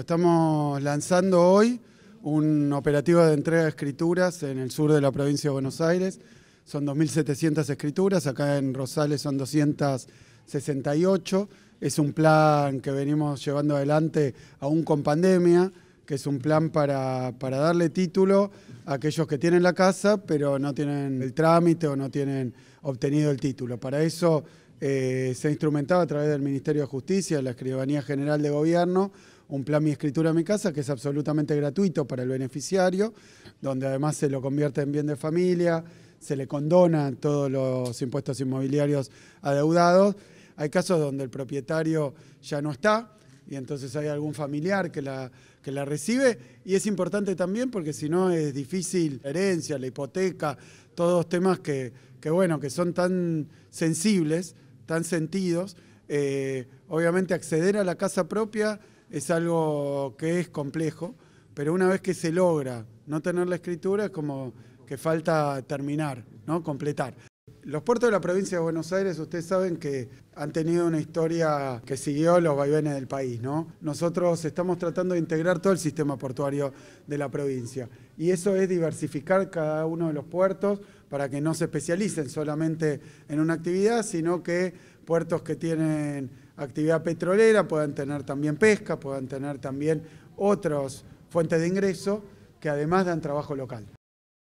Estamos lanzando hoy un operativo de entrega de escrituras en el sur de la provincia de Buenos Aires. Son 2.700 escrituras, acá en Rosales son 268. Es un plan que venimos llevando adelante aún con pandemia, que es un plan para, darle título a aquellos que tienen la casa, pero no tienen el trámite o no tienen obtenido el título. Para eso eh, se ha instrumentado a través del Ministerio de Justicia, la Escribanía General de Gobierno, un plan Mi Escritura en mi casa, que es absolutamente gratuito para el beneficiario, donde además se lo convierte en bien de familia, se le condona todos los impuestos inmobiliarios adeudados. Hay casos donde el propietario ya no está y entonces hay algún familiar que la, que la recibe y es importante también porque si no es difícil la herencia, la hipoteca, todos temas que, bueno, que son tan sensibles, tan sentidos. Eh, obviamente acceder a la casa propia es algo que es complejo, pero una vez que se logra no tener la escritura es como que falta terminar, ¿no? completar. Los puertos de la provincia de Buenos Aires, ustedes saben que han tenido una historia que siguió los vaivenes del país, Nosotros estamos tratando de integrar todo el sistema portuario de la provincia y eso es diversificar cada uno de los puertos para que no se especialicen solamente en una actividad, sino que puertos que tienen actividad petrolera puedan tener también pesca, puedan tener también otras fuentes de ingreso que además dan trabajo local.